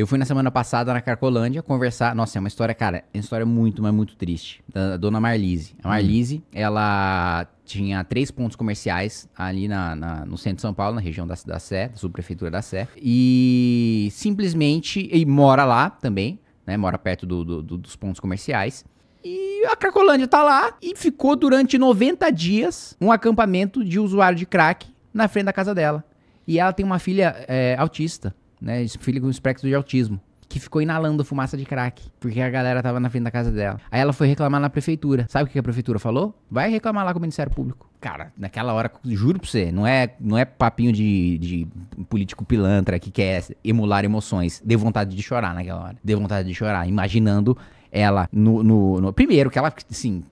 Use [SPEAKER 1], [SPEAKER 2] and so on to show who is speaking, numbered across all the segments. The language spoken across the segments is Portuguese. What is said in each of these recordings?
[SPEAKER 1] Eu fui na semana passada na Carcolândia conversar. Nossa, é uma história, cara, é uma história muito, mas muito triste. Da, dona Marlise. A hum. Marlise, hum. ela tinha três pontos comerciais ali na, na, no centro de São Paulo, na região da, da Sé, da subprefeitura da Sé. E simplesmente. E mora lá também, né? Mora perto do, do, do, dos pontos comerciais. E a Cracolândia tá lá e ficou durante 90 dias um acampamento de usuário de crack na frente da casa dela. E ela tem uma filha é, autista né? Filho com espectro de autismo que ficou inalando fumaça de crack, porque a galera tava na frente da casa dela. Aí ela foi reclamar na prefeitura. Sabe o que a prefeitura falou? Vai reclamar lá com o Ministério Público. Cara, naquela hora, juro pra você, não é, não é papinho de, de político pilantra que quer emular emoções. Deu vontade de chorar naquela hora. Deu vontade de chorar, imaginando ela no, no, no primeiro que ela assim,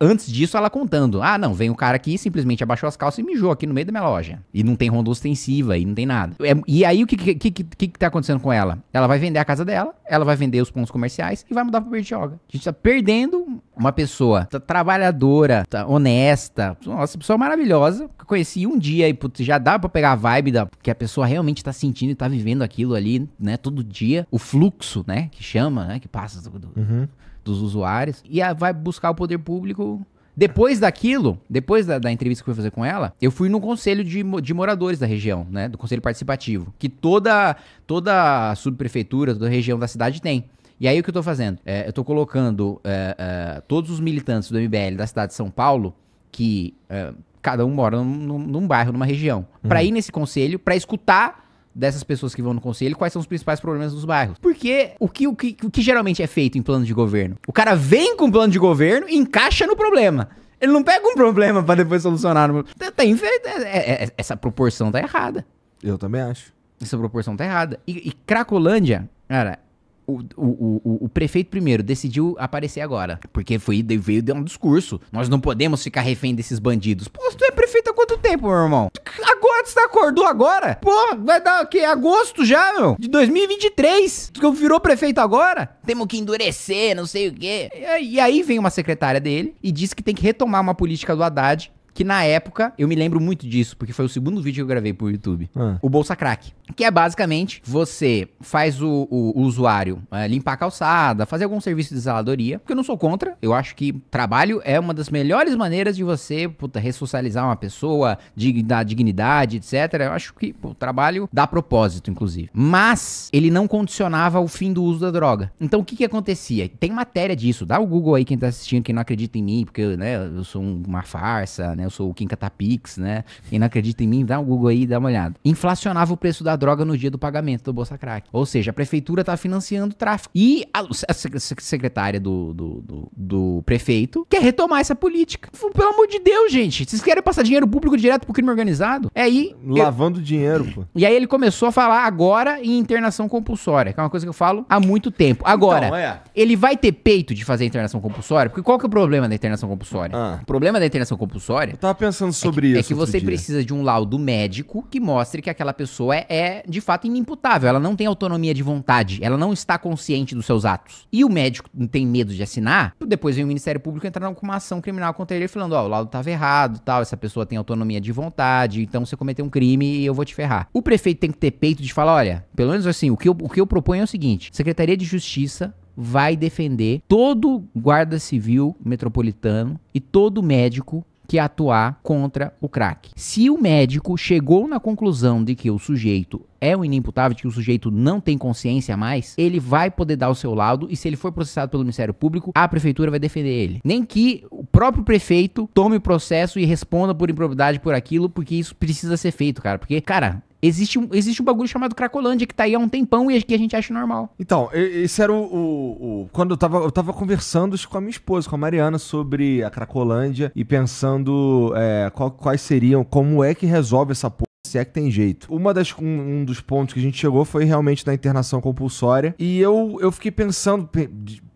[SPEAKER 1] antes disso ela contando, ah não, vem o cara aqui simplesmente abaixou as calças e mijou aqui no meio da minha loja e não tem ronda ostensiva e não tem nada. É, e aí o que que, que, que tá acontecendo com ela? Ela vai vender a casa dela, ela vai vender os pontos comerciais e vai mudar pro Bertioga. A gente tá perdendo uma pessoa trabalhadora, tá, honesta, nossa, pessoa maravilhosa, que eu conheci um dia e putz, já dá para pegar a vibe da que a pessoa realmente tá sentindo e tá vivendo aquilo ali, né, todo dia, o fluxo, né, que chama, né, que passa do, do, uhum. dos usuários e a, vai buscar o poder público depois daquilo, depois da, da, entrevista que eu fui fazer com ela, eu fui no conselho de, de moradores da região, né? Do conselho participativo. Que toda, toda a subprefeitura, toda a região da cidade tem. E aí o que eu estou fazendo? É, eu estou colocando é, é, todos os militantes do MBL da cidade de São Paulo, que é, cada um mora num, num, bairro, numa região, uhum. para ir nesse conselho, para escutar dessas pessoas que vão no conselho quais são os principais problemas dos bairros. Porque o que, o que, o que geralmente é feito em plano de governo? O cara vem com um plano de governo e encaixa no problema. Ele não pega um problema para depois solucionar. Tá, tá, é, é, essa proporção tá errada. Eu também acho. Essa proporção tá errada. E, e Cracolândia, cara, o, o, o, prefeito primeiro decidiu aparecer agora. Porque foi, veio de um discurso. Nós não podemos ficar refém desses bandidos. Pô, tu é prefeito há quanto tempo, meu irmão? Agora você acordou agora? Pô, vai dar o quê? Agosto já, meu? De 2023. Tu virou prefeito agora? Temos que endurecer, não sei o quê. E, e aí vem uma secretária dele e diz que tem que retomar uma política do Haddad que na época, eu me lembro muito disso, porque foi o segundo vídeo que eu gravei pro YouTube. Ah. O Bolsa Crack. Que é basicamente você faz o, o, o usuário é, limpar a calçada, fazer algum serviço de zeladoria, porque eu não sou contra, eu acho que trabalho é uma das melhores maneiras de você puta, ressocializar uma pessoa, de, dar dignidade, etc. Eu acho que o trabalho dá propósito, inclusive. Mas ele não condicionava o fim do uso da droga. Então o que, que acontecia? Tem matéria disso, dá o Google aí quem tá assistindo, quem não acredita em mim, porque né, eu sou uma farsa, né, eu sou o Kim Catapix, né? Quem não acredita em mim, dá o Google aí e dá uma olhada. Inflacionava o preço da droga no dia do pagamento do Bolsa Crack. Ou seja, a prefeitura está financiando o tráfico. E a, a secretária do, do, do, do, prefeito quer retomar essa política. Pelo amor de Deus, gente. Vocês querem passar dinheiro público direto pro crime organizado? É aí. Lavando eu... dinheiro, pô. E aí ele começou a falar agora em internação compulsória, que é uma coisa que eu falo há muito tempo. Então, agora, então, é. ele vai ter peito de fazer internação compulsória? Porque qual que é o problema da internação compulsória? Ah. O problema da internação compulsória. Eu tava pensando é sobre é que, isso. É que você dia. precisa de um laudo médico que mostre que aquela pessoa é, é é, de fato, inimputável. Ela não tem autonomia de vontade. Ela não está consciente dos seus atos. E o médico tem medo de assinar. Depois vem o Ministério Público entrar com uma ação criminal contra ele, falando: ó, oh, o laudo estava errado, tal. Essa pessoa tem autonomia de vontade. Então você cometeu um crime e eu vou te ferrar. O prefeito tem que ter peito de falar: olha, pelo menos assim, o que eu, o que eu proponho é o seguinte: Secretaria de Justiça vai defender todo guarda civil metropolitano e todo médico que atuar contra o crack. Se o médico chegou na conclusão de que o sujeito é um inimputável, que o sujeito não tem consciência mais, ele vai poder dar o seu laudo e se ele for processado pelo Ministério Público, a prefeitura vai defender ele. Nem que o próprio prefeito tome o processo e responda por improbidade por aquilo, porque isso precisa ser feito, cara. Porque, cara, Existe, existe um bagulho chamado Cracolândia que tá aí há um tempão e é que a gente acha normal.
[SPEAKER 2] Então, esse era o. o, o quando eu tava, eu tava conversando com a minha esposa, com a Mariana, sobre a Cracolândia e pensando é, qual, quais seriam, como é que resolve essa porra se é que tem jeito. Uma das, um, um, dos pontos que a gente chegou foi realmente na internação compulsória. E eu, eu fiquei pensando,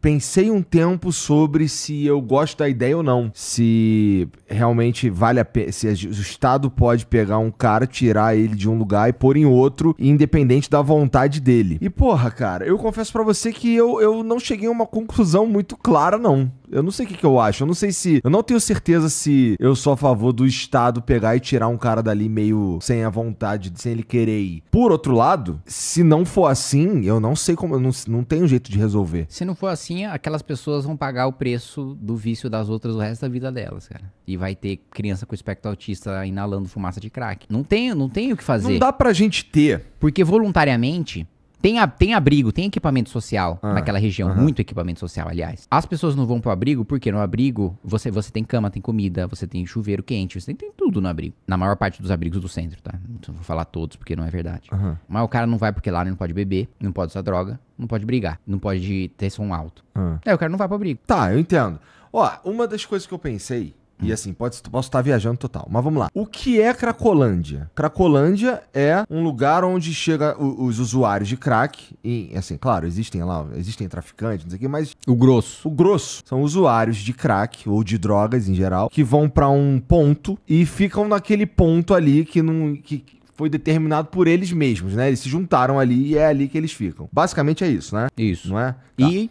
[SPEAKER 2] pensei um tempo sobre se eu gosto da ideia ou não. Se realmente vale a pena. Se o Estado pode pegar um cara, tirar ele de um lugar e pôr em outro, independente da vontade dele. E porra, cara, eu confesso para você que eu, eu não cheguei a uma conclusão muito clara, não. Eu não sei o que, que, eu acho. Eu não sei se. Eu não tenho certeza se eu sou a favor do Estado pegar e tirar um cara dali meio sem a vontade, sem ele querer ir. Por outro lado, se não for assim, eu não sei como. Eu não, não tenho jeito de resolver.
[SPEAKER 1] Se não for assim, aquelas pessoas vão pagar o preço do vício das outras o resto da vida delas, cara. E vai ter criança com espectro autista inalando fumaça de crack. Não tem, não tem o que fazer. Não dá pra gente ter. Porque voluntariamente, tem, a, tem abrigo, tem equipamento social ah, naquela região, uh -huh. muito equipamento social, aliás. As pessoas não vão pro abrigo porque no abrigo você, você tem cama, tem comida, você tem chuveiro quente, você tem, tem tudo no abrigo. Na maior parte dos abrigos do centro, tá? Não vou falar todos porque não é verdade. Uh -huh. Mas o cara não vai porque lá ele não pode beber, não pode usar
[SPEAKER 2] droga, não pode brigar, não pode ter som alto. Uh ah. -huh. É, o cara não vai pro abrigo. Tá, eu entendo. Ó, uma das coisas que eu pensei e hum. assim, pode, posso estar viajando total. Mas vamos lá. O que é Cracolândia? Cracolândia é um lugar onde chega o, os usuários de crack. E, assim, claro, existem lá, existem traficantes, não sei o quê, mas. O grosso. O grosso. São usuários de crack ou de drogas em geral que vão para um ponto e ficam naquele ponto ali que não. Que, foi determinado por eles mesmos, né? Eles se juntaram ali e é ali que eles ficam. Basicamente é isso, né? Isso. Não é? Tá. E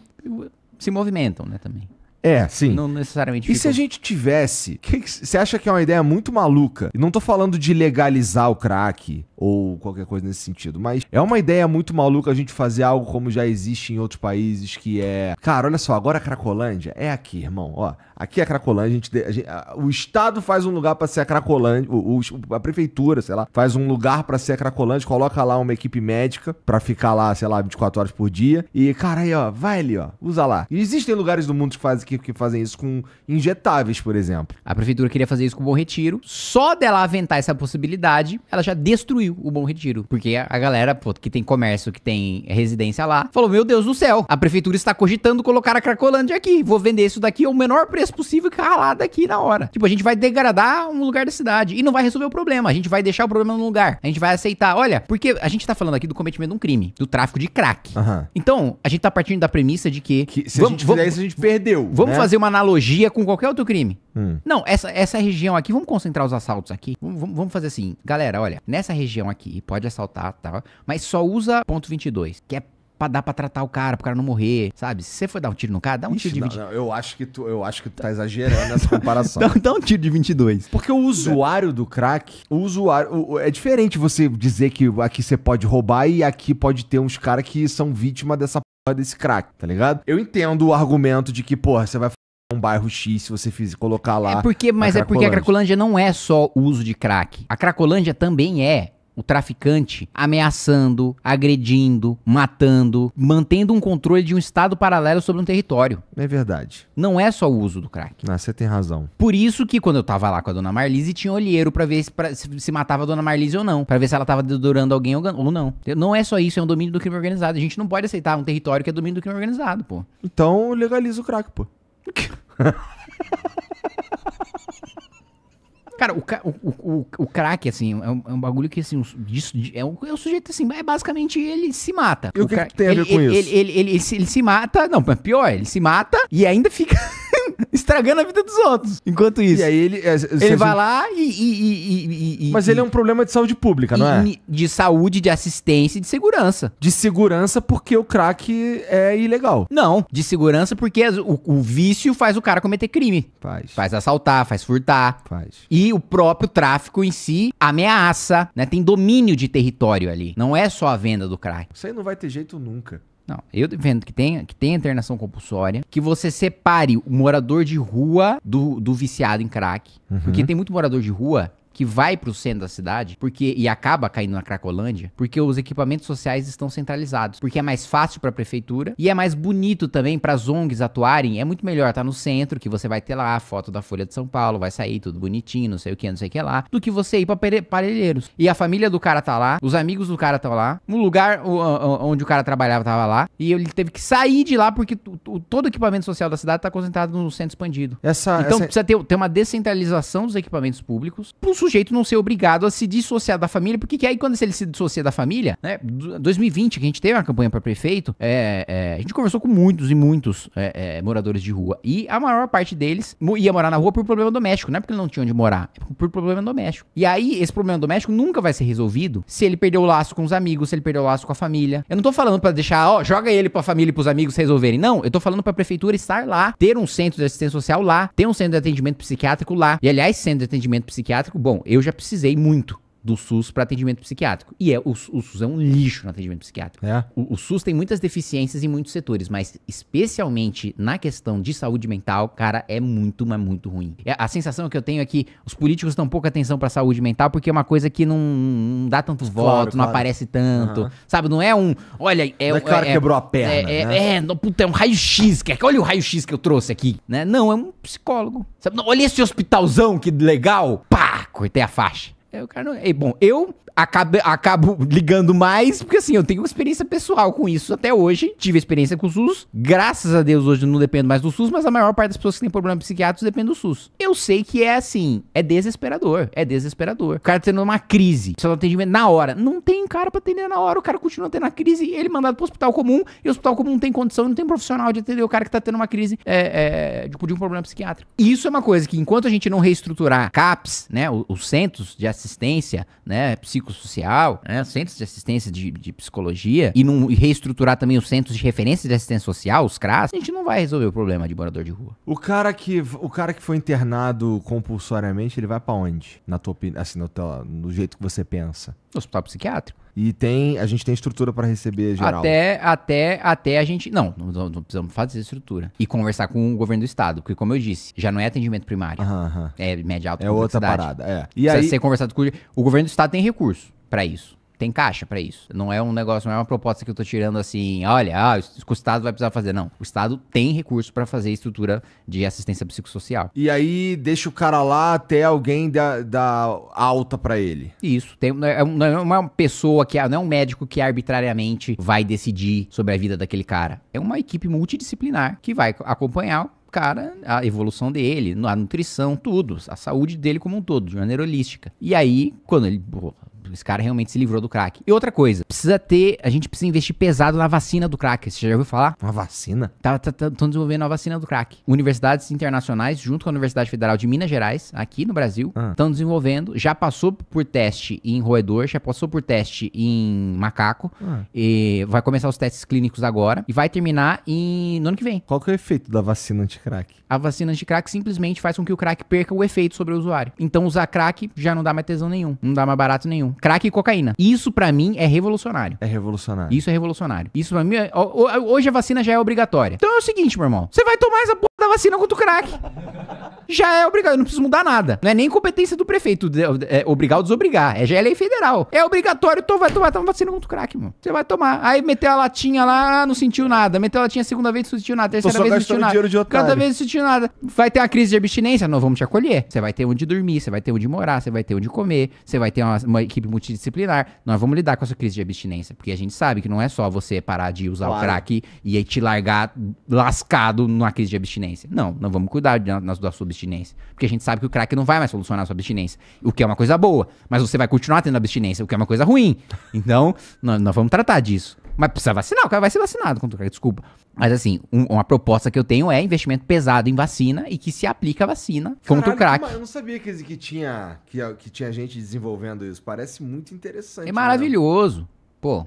[SPEAKER 2] se movimentam, né, também. É, sim. Não
[SPEAKER 1] necessariamente. E se a gente
[SPEAKER 2] tivesse. Você acha que é uma ideia muito maluca? Não tô falando de legalizar o crack, ou qualquer coisa nesse sentido. Mas é uma ideia muito maluca a gente fazer algo como já existe em outros países, que é. Cara, olha só, agora a Cracolândia é aqui, irmão. Ó, aqui é a Cracolândia, a gente, a gente a, o Estado faz um lugar para ser a Cracolândia, o, o, a prefeitura, sei lá, faz um lugar para ser a Cracolândia, coloca lá uma equipe médica para ficar lá, sei lá, 24 horas por dia. E, cara, aí, ó, vai ali, ó, usa lá. E existem lugares do mundo que, faz, que, que fazem isso com injetáveis, por exemplo. A prefeitura queria fazer isso com o Bom Retiro, só dela aventar essa
[SPEAKER 1] possibilidade, ela já destruiu o Bom Retiro. Porque a, galera, pô, que tem comércio, que tem residência lá, falou: Meu Deus do céu, a prefeitura está cogitando colocar a Cracolândia aqui. Vou vender isso daqui ao menor preço possível e ralar daqui na hora. Tipo, a gente vai degradar um lugar da cidade e não vai resolver o problema. A gente vai deixar o problema no lugar. A gente vai aceitar. Olha, porque a gente tá falando aqui do cometimento de um crime, do tráfico de crack. Uhum. Então, a gente tá partindo da premissa de que. que se vamos, a gente vamos, fizer isso, a gente
[SPEAKER 2] perdeu. Vamos né? fazer uma
[SPEAKER 1] analogia com qualquer outro crime. Hum. Não, essa, essa região aqui, vamos concentrar os assaltos aqui. Vamos, vamos, fazer assim, galera, olha, nessa região aqui pode assaltar, tá? Mas só usa ponto 22, que é pra dar pra tratar o cara, pro cara não morrer, sabe? Se você for dar um tiro no cara, dá um Ixi, tiro de não, 20. Não,
[SPEAKER 2] eu acho que tu, eu acho que tu tá exagerando essa comparação. dá, dá, um tiro de 22. Porque o usuário do crack, o usuário, o, é diferente você dizer que aqui você pode roubar e aqui pode ter uns caras que são vítima dessa porra desse crack, tá ligado? Eu entendo o argumento de que, porra, você vai um bairro X se você fizer, colocar lá. É porque, mas é porque a Cracolândia não é só o uso de crack. A Cracolândia
[SPEAKER 1] também é o traficante ameaçando, agredindo, matando, mantendo um controle de um estado paralelo sobre um território. É verdade. Não é só o uso do
[SPEAKER 2] crack. Ah, você tem razão.
[SPEAKER 1] Por isso que quando eu tava lá com a dona Marlise, tinha olheiro para ver se, pra, se, se, matava a dona Marlise ou não, para ver se ela tava dedurando alguém ou, ou, não. Não é só isso, é um domínio do crime organizado. A gente não pode aceitar um território que é domínio do crime organizado, pô. Então legaliza o crack, pô. Cara, o, o, o, o crack, assim, é um, é um, bagulho que, assim, um, disso, é, um, é um sujeito, assim, é basicamente ele se mata. E o, que, crack, que tem a ver ele, com ele, isso? Ele, ele, ele, ele, se, ele se mata, não, é pior, ele se mata e ainda fica... estragando a vida dos outros. Enquanto isso. E aí ele. É, ele vai lá e, e, e, e Mas ele é um problema de saúde pública, não é? De saúde, de assistência e de segurança. De segurança porque o crack é ilegal. Não, de segurança porque o, o vício faz o cara cometer crime. Faz. Faz assaltar, faz furtar. Faz. E o próprio tráfico em si ameaça, né? Tem domínio de território ali. Não é só a venda do crack.
[SPEAKER 2] Isso aí não vai ter jeito nunca.
[SPEAKER 1] Não, eu defendo que tenha, que tenha internação compulsória, que você separe o morador de rua do, do viciado em crack. Uhum. Porque tem muito morador de rua que vai para o centro da cidade porque e acaba caindo na Cracolândia, porque os equipamentos sociais estão centralizados, porque é mais fácil para a prefeitura e é mais bonito também para as ONGs atuarem, é muito melhor estar tá no centro que você vai ter lá a foto da Folha de São Paulo, vai sair tudo bonitinho, não sei o que, não sei o que lá, do que você ir para Parelheiros. E a família do cara tá lá, os amigos do cara estão lá, no lugar onde o cara trabalhava tava lá, e ele teve que sair de lá porque todo o equipamento social da cidade está concentrado no centro expandido. Essa, então essa... precisa ter, ter uma descentralização dos equipamentos públicos pro sujeito não ser obrigado a se dissociar da família, porque que aí quando ele se dissocia da família, né? 2020, que a gente teve uma campanha para prefeito, é, é, a gente conversou com muitos e muitos é, é moradores de rua. E a maior parte deles ia morar na rua por problema doméstico, não é porque ele não tinha onde morar, é por problema doméstico. E aí, esse problema doméstico nunca vai ser resolvido se ele perdeu o laço com os amigos, se ele perdeu o laço com a família. Eu não tô falando para deixar, ó, joga ele pra família e pros amigos resolverem. Não, eu tô falando pra prefeitura estar lá, ter um centro de assistência social lá, ter um centro de atendimento psiquiátrico lá. E aliás, centro de atendimento psiquiátrico, Bom, eu já precisei muito do SUS para atendimento psiquiátrico. E é, o, o, SUS é um lixo no atendimento psiquiátrico. É. O, o, SUS tem muitas deficiências em muitos setores, mas especialmente na questão de saúde mental, cara, é muito, mas muito ruim. É, a sensação que eu tenho é que os políticos dão pouca atenção para saúde mental porque é uma coisa que não, não dá tanto claro, voto, claro. não aparece tanto. Uhum. Sabe, não é um, olha, é, é o é cara é, quebrou a perna, é, né? é, não, puta, é um raio-x, é, olha o raio-x que eu trouxe aqui, né? Não, é um psicólogo. Sabe, não, olha esse hospitalzão que legal. Pá, cortei a faixa o cara não. E, bom, eu acabo, acabo ligando mais, porque assim, eu tenho experiência pessoal com isso até hoje. Tive experiência com o SUS. Graças a Deus, hoje não dependo mais do SUS, mas a maior parte das pessoas que têm problemas psiquiátricos depende do SUS. Eu sei que é assim, é desesperador. É desesperador. O cara tá tendo uma crise, só atendimento na hora. Não tem cara pra atender na hora, o cara continua tendo a crise, ele é mandado pro hospital comum, e o hospital comum não tem condição, não tem profissional de atender o cara que tá tendo uma crise é, é, de, de um problema psiquiátrico. Isso é uma coisa que, enquanto a gente não reestruturar CAPs, né, os centros de assistência, né, psicossocial, né, centros de assistência de, de psicologia e, num, e reestruturar também os centros de referência de assistência social, os CRAS, a gente não vai resolver o problema de morador de rua.
[SPEAKER 2] O cara que, o cara que foi internado compulsoriamente, ele vai para onde? Na tua opinião, assim, no, teu, no jeito que você pensa? No hospital psiquiátrico. E tem, a gente tem estrutura para receber geral.
[SPEAKER 1] Até, até, até a gente. Não, não, não, precisamos fazer estrutura. E conversar com o governo do estado, porque, como eu disse, já não é atendimento primário. Uhum, uhum. É média alta. É outra parada. É. E Precisa aí... ser conversado com o. o governo do estado tem recurso para isso tem caixa para isso. Não é um negócio, não é uma proposta que eu tô tirando assim, olha, ah, o Estado vai precisar fazer. Não, o Estado tem recurso para fazer estrutura de assistência psicossocial.
[SPEAKER 2] E aí deixa o cara lá até alguém dar, alta para ele.
[SPEAKER 1] Isso, tem, não é, é, é uma pessoa que, é, não é um médico que arbitrariamente vai decidir sobre a vida daquele cara. É uma equipe multidisciplinar que vai acompanhar cara, a evolução dele, a nutrição, tudo, a saúde dele como um todo, de maneira holística. E aí, quando ele, esse cara realmente se livrou do crack. E outra coisa, precisa ter, a gente precisa investir pesado na vacina do crack. Você já ouviu falar? Uma vacina? Tá, tá, tá, estão desenvolvendo a vacina do crack. Universidades internacionais, junto com a Universidade Federal de Minas Gerais, aqui no Brasil, ah. estão desenvolvendo. Já passou por teste em roedor, já passou por teste em macaco. Ah. E vai começar os testes clínicos agora e vai terminar em, no ano que vem. Qual que é o efeito da vacina anti-crack? A vacina anti-crack simplesmente faz com que o crack perca o efeito sobre o usuário. Então usar crack já não dá mais tesão nenhum, não dá mais barato nenhum crack e cocaína. Isso para mim é revolucionário. É revolucionário. Isso é revolucionário. Isso pra mim é... Hoje a vacina já é obrigatória. Então é o seguinte, meu irmão. Você vai tomar essa porra da vacina contra o crack já é obrigado, não preciso mudar nada. Não é nem competência do prefeito é obrigar ou desobrigar, é já é lei federal. É obrigatório, tu vai tomar, tomar vacina contra o crack, mano. Você vai tomar. Aí meteu a latinha lá, não sentiu nada. Meteu a latinha segunda vez, não sentiu nada. Terceira vez, não sentiu nada. De Cada vez não sentiu nada. Vai ter uma crise de abstinência, não vamos te acolher. Você vai ter onde dormir, você vai ter onde morar, você vai ter onde comer, você vai ter uma, uma equipe multidisciplinar. Nós vamos lidar com essa crise de abstinência, porque a gente sabe que não é só você parar de usar claro. o crack e aí te largar lascado numa crise de abstinência. Não, não vamos cuidar nas da sua abstinência abstinência. Porque a gente sabe que o crack não vai mais solucionar a sua abstinência, o que é uma coisa boa. Mas você vai continuar tendo abstinência, o que é uma coisa ruim. Então, nós, nós vamos tratar disso. Mas precisa vacinar, o cara vai ser vacinado contra o crack, desculpa. Mas assim, um, uma proposta que eu tenho é investimento pesado em vacina e que se aplica a vacina Caralho, contra o crack. eu
[SPEAKER 2] não sabia que, que, tinha, que, que tinha gente desenvolvendo isso. Parece muito interessante. Né? É maravilhoso.
[SPEAKER 1] Pô,